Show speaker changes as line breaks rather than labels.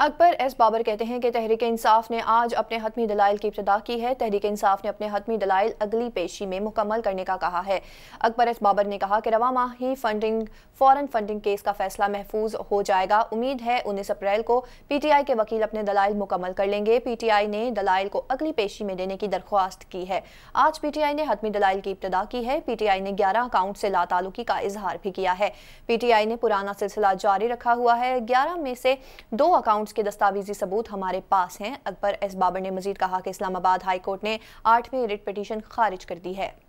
Akbar S Babar कहते हैं कि तहरीक इंसाफ ने आज अपने हतमी दलाइल की इब्तदा की है तहरीक इंसाफ ने अपने हतमी दलाइल अगली पेशी में मुकम्मल करने का कहा है अकबर एस बाबर ने कहा कि रवा ही फंडिंग फॉरन फंडिंग केस का फैसला महफूज हो जाएगा उम्मीद है उन्नीस अप्रैल को पी टी आई के वकील अपने दलाइल मुकम्मल कर लेंगे पी टी आई ने दलाइल को अगली पेशी में देने की दरख्वास्त की है आज पी टी आई ने हतमी दलाइल की इब्तदा की है पी टी आई ने ग्यारह अकाउंट से लातालुकी का इजहार भी किया है पी टी आई ने पुराना सिलसिला जारी रखा हुआ है ग्यारह में से दो अकाउंट अकाउंट्स के दस्तावेजी सबूत हमारे पास हैं अकबर एस बाबर ने मजीद कहा कि इस्लामाबाद हाई कोर्ट ने आठवीं रिट पटिशन खारिज कर दी है